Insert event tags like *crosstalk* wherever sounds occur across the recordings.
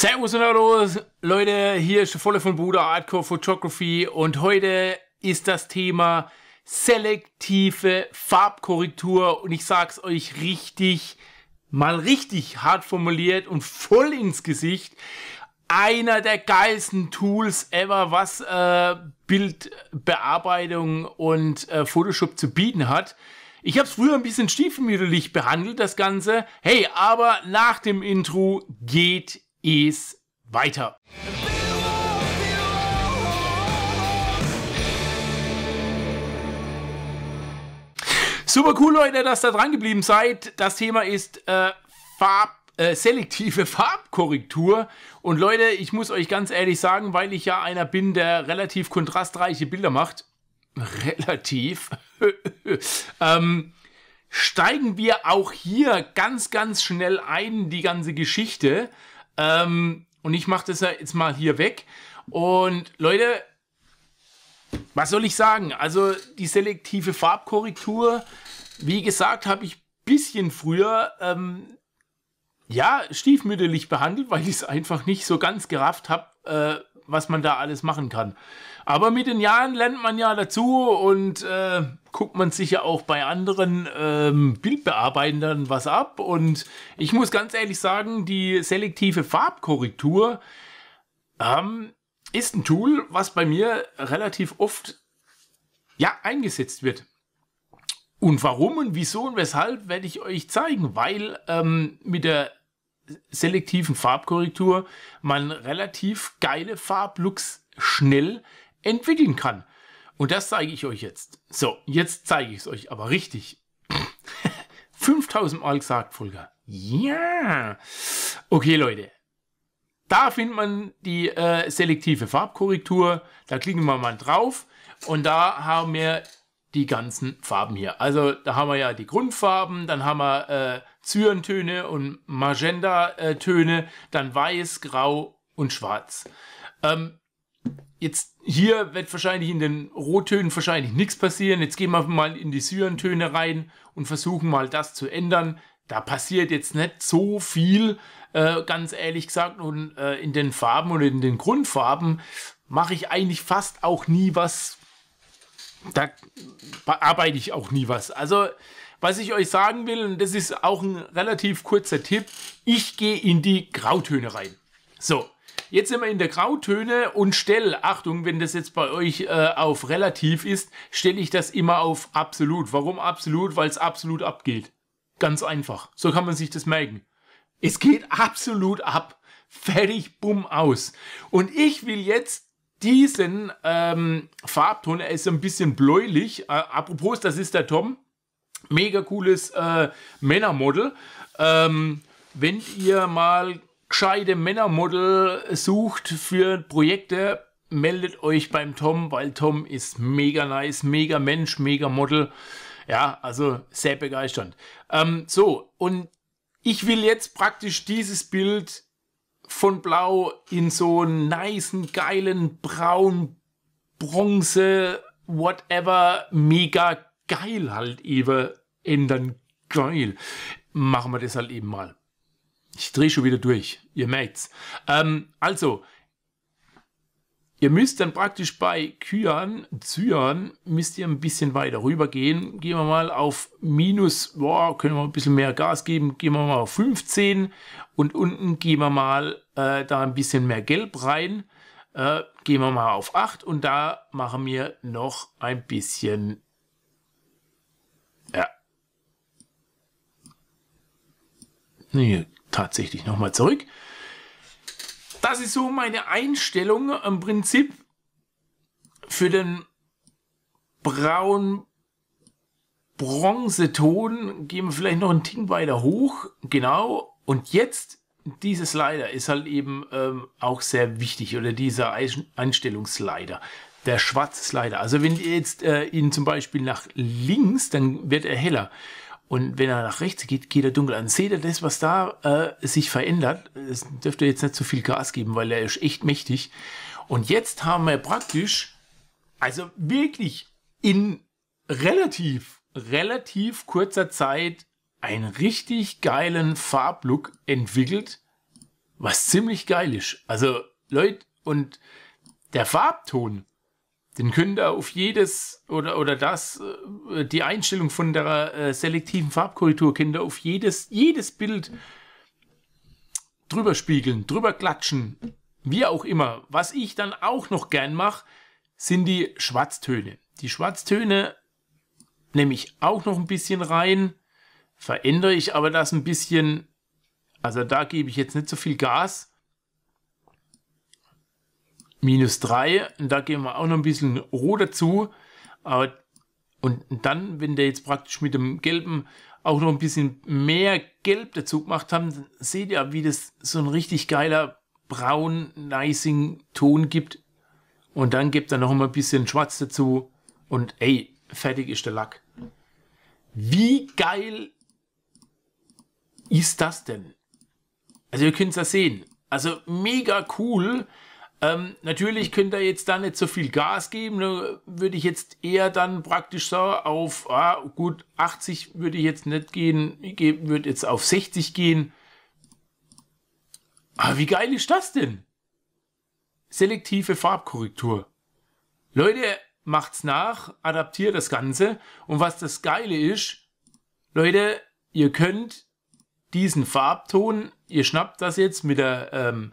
Servus und hallo Leute, hier ist Volle von Bruder Hardcore Photography und heute ist das Thema selektive Farbkorrektur und ich sag's euch richtig, mal richtig hart formuliert und voll ins Gesicht. Einer der geilsten Tools ever, was äh, Bildbearbeitung und äh, Photoshop zu bieten hat. Ich habe es früher ein bisschen stiefmütterlich behandelt, das Ganze. Hey, aber nach dem Intro geht es weiter. Super cool, Leute, dass ihr dran geblieben seid. Das Thema ist äh, Farb, äh, selektive *laughs* Farbkorrektur. Und Leute, ich muss euch ganz ehrlich sagen, weil ich ja einer bin, der relativ kontrastreiche Bilder macht, *laughs* relativ, *laughs* ähm, steigen wir auch hier ganz, ganz schnell ein, die ganze Geschichte. Ähm, und ich mache das jetzt mal hier weg. Und Leute, was soll ich sagen? Also die selektive Farbkorrektur, wie gesagt, habe ich ein bisschen früher ähm, ja stiefmütterlich behandelt, weil ich es einfach nicht so ganz gerafft habe, äh, was man da alles machen kann. Aber mit den Jahren lernt man ja dazu und äh, guckt man sich ja auch bei anderen ähm, Bildbearbeitern was ab. Und ich muss ganz ehrlich sagen, die selektive Farbkorrektur ähm, ist ein Tool, was bei mir relativ oft ja, eingesetzt wird. Und warum und wieso und weshalb werde ich euch zeigen, weil ähm, mit der selektiven Farbkorrektur man relativ geile Farblooks schnell entwickeln kann. Und das zeige ich euch jetzt. So, jetzt zeige ich es euch aber richtig. 5000 *laughs* Mal gesagt, Volker. Ja. Okay, Leute. Da findet man die äh, selektive Farbkorrektur. Da klicken wir mal drauf. Und da haben wir die ganzen Farben hier. Also da haben wir ja die Grundfarben, dann haben wir äh, Zyantöne und Magenta-Töne, dann weiß, grau und schwarz. Ähm, jetzt hier wird wahrscheinlich in den Rottönen wahrscheinlich nichts passieren. Jetzt gehen wir mal in die Syrentöne rein und versuchen mal das zu ändern. Da passiert jetzt nicht so viel, äh, ganz ehrlich gesagt. Und äh, in den Farben oder in den Grundfarben mache ich eigentlich fast auch nie was da bearbeite ich auch nie was. Also, was ich euch sagen will, und das ist auch ein relativ kurzer Tipp, ich gehe in die Grautöne rein. So, jetzt sind wir in der Grautöne und stelle, Achtung, wenn das jetzt bei euch äh, auf relativ ist, stelle ich das immer auf absolut. Warum absolut? Weil es absolut abgeht. Ganz einfach. So kann man sich das merken. Es geht absolut ab. Fertig, bumm, aus. Und ich will jetzt diesen ähm, Farbton. Er ist so ein bisschen bläulich. Äh, apropos, das ist der Tom. Mega cooles äh, Männermodel. Ähm, wenn ihr mal gescheite Männermodel sucht für Projekte, meldet euch beim Tom, weil Tom ist mega nice, mega Mensch, mega Model. Ja, also sehr begeisternd. Ähm, so, und ich will jetzt praktisch dieses Bild von Blau in so einen niceen, geilen, braun, Bronze, whatever, mega geil halt eben ändern. Geil. Machen wir das halt eben mal. Ich drehe schon wieder durch. Ihr merkt's. Ähm, also, Ihr müsst dann praktisch bei Kyan, Zyan, müsst ihr ein bisschen weiter rüber gehen. Gehen wir mal auf minus, boah, können wir ein bisschen mehr Gas geben, gehen wir mal auf 15 und unten gehen wir mal äh, da ein bisschen mehr Gelb rein. Äh, gehen wir mal auf 8 und da machen wir noch ein bisschen, ja, nee, tatsächlich nochmal zurück das ist so meine Einstellung im Prinzip für den braun Bronzeton gehen wir vielleicht noch ein Tick weiter hoch, genau. Und jetzt diese Slider ist halt eben ähm, auch sehr wichtig oder dieser Einstellungsslider, der schwarze Slider. Also wenn ihr jetzt äh, ihn zum Beispiel nach links, dann wird er heller. Und wenn er nach rechts geht, geht er dunkel an. Seht ihr das, was da äh, sich verändert? Es dürfte jetzt nicht so viel Gas geben, weil er ist echt mächtig. Und jetzt haben wir praktisch, also wirklich in relativ, relativ kurzer Zeit einen richtig geilen Farblook entwickelt, was ziemlich geil ist. Also Leute, und der Farbton, den könnt ihr auf jedes oder, oder das, äh, die Einstellung von der äh, selektiven Farbkorrektur, könnt ihr auf jedes, jedes Bild drüber spiegeln, drüber klatschen, wie auch immer. Was ich dann auch noch gern mache, sind die Schwarztöne. Die Schwarztöne nehme ich auch noch ein bisschen rein, verändere ich aber das ein bisschen. Also da gebe ich jetzt nicht so viel Gas minus 3. Und da gehen wir auch noch ein bisschen roh dazu. Aber und dann, wenn der jetzt praktisch mit dem gelben auch noch ein bisschen mehr Gelb dazu gemacht haben, dann seht ihr, wie das so ein richtig geiler braun-nicing-Ton gibt. Und dann gibt er noch mal ein bisschen Schwarz dazu. Und ey, fertig ist der Lack. Wie geil ist das denn? Also ihr könnt es ja sehen. Also mega cool. Ähm, natürlich könnt ihr jetzt da nicht so viel Gas geben, ne? würde ich jetzt eher dann praktisch so auf, ah, gut, 80 würde ich jetzt nicht gehen, ich würde jetzt auf 60 gehen. Aber ah, wie geil ist das denn? Selektive Farbkorrektur. Leute, macht's nach, adaptiert das Ganze und was das Geile ist, Leute, ihr könnt diesen Farbton, ihr schnappt das jetzt mit der, ähm,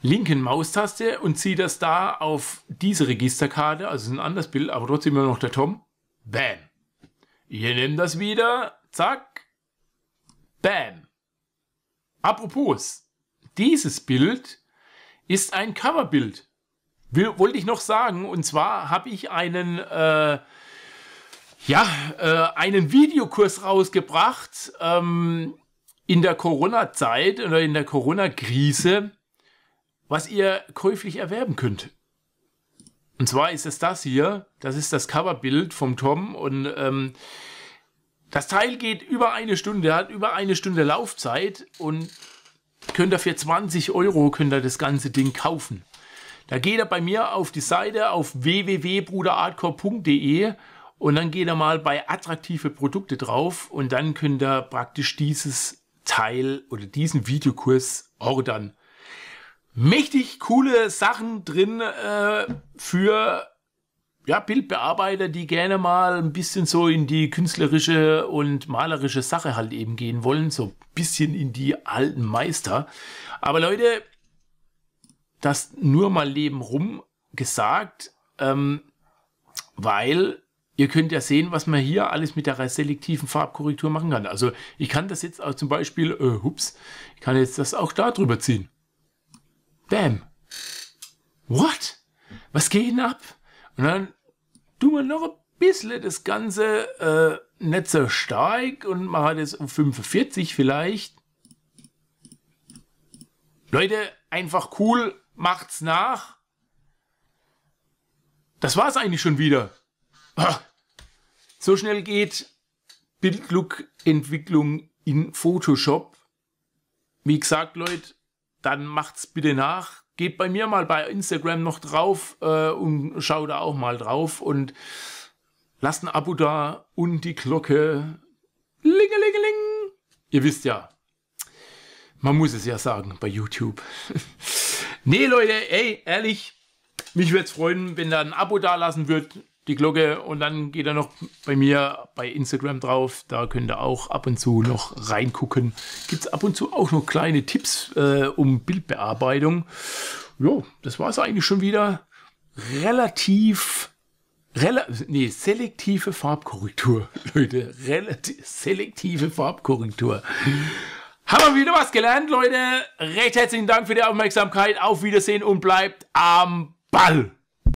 linken Maustaste und ziehe das da auf diese Registerkarte, also ein anderes Bild, aber trotzdem immer noch der Tom. Bam. Ihr nehmt das wieder. Zack. Bam. Apropos, dieses Bild ist ein Coverbild. Wollte ich noch sagen, und zwar habe ich einen, äh, ja, äh, einen Videokurs rausgebracht ähm, in der Corona-Zeit oder in der Corona-Krise was ihr käuflich erwerben könnt. Und zwar ist es das hier. Das ist das Coverbild vom Tom. Und ähm, das Teil geht über eine Stunde, hat über eine Stunde Laufzeit und könnt ihr für 20 Euro könnt ihr das ganze Ding kaufen. Da geht er bei mir auf die Seite auf www.bruderartcore.de und dann geht er mal bei attraktive Produkte drauf und dann könnt ihr praktisch dieses Teil oder diesen Videokurs ordern mächtig coole Sachen drin äh, für ja, Bildbearbeiter, die gerne mal ein bisschen so in die künstlerische und malerische Sache halt eben gehen wollen, so ein bisschen in die alten Meister. Aber Leute, das nur mal Leben rum gesagt, ähm, weil ihr könnt ja sehen, was man hier alles mit der selektiven Farbkorrektur machen kann. Also ich kann das jetzt auch zum Beispiel, äh, ups, ich kann jetzt das auch da drüber ziehen. Bam. What? Was geht denn ab? Und dann tun wir noch ein bisschen das Ganze äh, nicht so stark und machen das um 45 vielleicht. Leute, einfach cool, macht's nach. Das war's eigentlich schon wieder. So schnell geht Bildlook-Entwicklung in Photoshop. Wie gesagt, Leute, dann macht's bitte nach. Geht bei mir mal bei Instagram noch drauf äh, und schau da auch mal drauf und lasst ein Abo da und die Glocke. Lingelingeling. Ihr wisst ja, man muss es ja sagen bei YouTube. *laughs* nee, Leute, ey, ehrlich, mich würde es freuen, wenn da ein Abo da lassen wird, die Glocke und dann geht er noch bei mir bei Instagram drauf. Da könnt ihr auch ab und zu noch reingucken. Gibt es ab und zu auch noch kleine Tipps äh, um Bildbearbeitung. Jo, das war es eigentlich schon wieder. Relativ, rela nee, selektive Farbkorrektur, *laughs* Leute. Relativ, selektive Farbkorrektur. Haben wir wieder was gelernt, Leute. Recht herzlichen Dank für die Aufmerksamkeit. Auf Wiedersehen und bleibt am Ball.